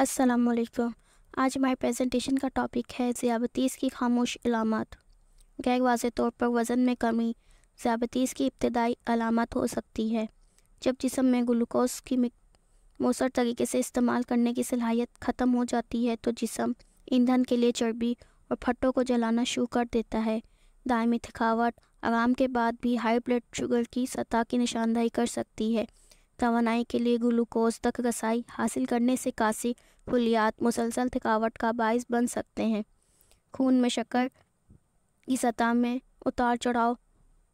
असलकुम आज हमारे प्रेजेंटेशन का टॉपिक है ज़ियाबतीस की खामोश अलामत गैर वाज तौर पर वज़न में कमी ज़ियाबतीस की इब्तदाई अलामत हो सकती है जब जिसम में ग्लूकोज की मौसर तरीके से इस्तेमाल करने की सलाहियत ख़त्म हो जाती है तो जिसम ईंधन के लिए चर्बी और फटों को जलाना शुरू कर देता है दायमी थकावट आराम के बाद भी हाई ब्लड शुगर की सतह की निशानदाही कर सकती है तोानाई के लिए ग्लूकोज तक रसाई हासिल करने से काशी खुलियात मुसलसल थकावट का बायस बन सकते हैं खून में शक्कर की सतह में उतार चढ़ाव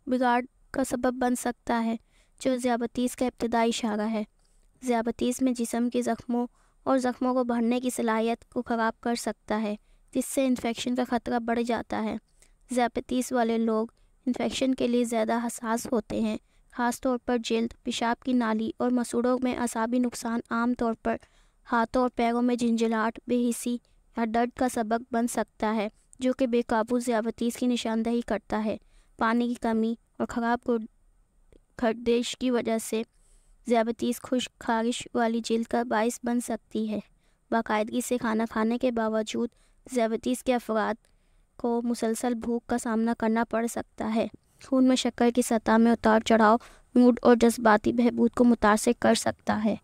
बिगाड़ का सबब बन सकता है जो ज़्याबतीस का इब्तदाई इशारा है ज़्याबतीस में जिसम के ज़ख्मों और ज़ख्मों को भरने की सलाहियत को ख़राब कर सकता है जिससे इन्फेक्शन का ख़तरा बढ़ जाता है ज़्याबतीस वाले लोग इन्फेक्शन के लिए ज़्यादा हसास होते हैं खासतौर पर जल्द पेशाब की नाली और मसूड़ों में असाबी नुकसान आम तौर पर हाथों और पैरों में झंझलाहट बेहिसी या दर्द का सबक बन सकता है जो कि बेकाबू ज्यावतीस की निशानदही करता है पानी की कमी और ख़राब खर्देश की वजह से ज्यावतीस खुश खारिश वाली जल्द का बायस बन सकती है बाकायदगी से खाना खाने के बावजूद ज्यावतीस के अफराद को मुसलसल भूख का सामना करना पड़ सकता है खून में शक्कर की सतह में उतार चढ़ाव मूड और जज्बाती बहबूद को मुतासर कर सकता है